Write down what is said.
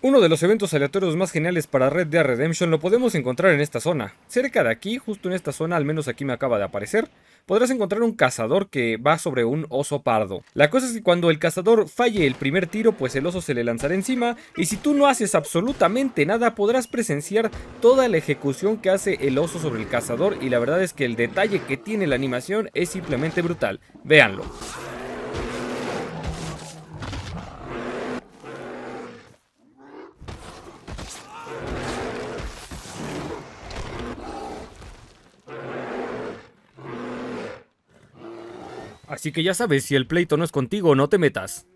Uno de los eventos aleatorios más geniales para Red Dead Redemption lo podemos encontrar en esta zona. Cerca de aquí, justo en esta zona, al menos aquí me acaba de aparecer, podrás encontrar un cazador que va sobre un oso pardo. La cosa es que cuando el cazador falle el primer tiro, pues el oso se le lanzará encima y si tú no haces absolutamente nada, podrás presenciar toda la ejecución que hace el oso sobre el cazador y la verdad es que el detalle que tiene la animación es simplemente brutal. Véanlo. Así que ya sabes, si el pleito no es contigo, no te metas.